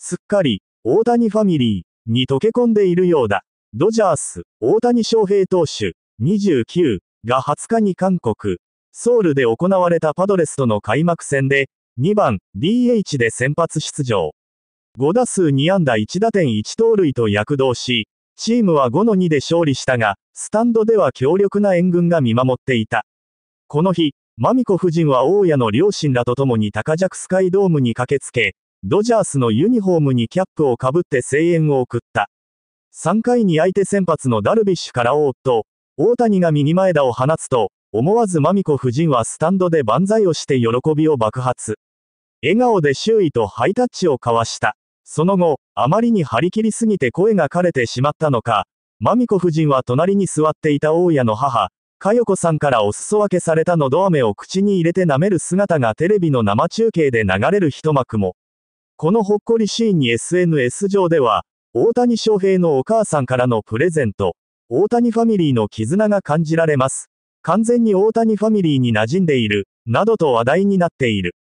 すっかり、大谷ファミリーに溶け込んでいるようだ。ドジャース、大谷翔平投手、29が20日に韓国、ソウルで行われたパドレスとの開幕戦で、2番 DH で先発出場。5打数2安打1打点1盗塁と躍動し、チームは5の2で勝利したが、スタンドでは強力な援軍が見守っていた。この日、マミコ夫人は大家の両親らと共に高弱スカイドームに駆けつけ、ドジャースのユニフォームにキャップをかぶって声援を送った。3回に相手先発のダルビッシュからおっと、大谷が右前田を放つと、思わずマミコ夫人はスタンドで万歳をして喜びを爆発。笑顔で周囲とハイタッチを交わした。その後、あまりに張り切りすぎて声が枯れてしまったのか、マミコ夫人は隣に座っていた大家の母、佳代子さんからお裾分けされたのど飴を口に入れて舐める姿がテレビの生中継で流れる一幕も。このほっこりシーンに SNS 上では、大谷翔平のお母さんからのプレゼント、大谷ファミリーの絆が感じられます。完全に大谷ファミリーに馴染んでいる、などと話題になっている。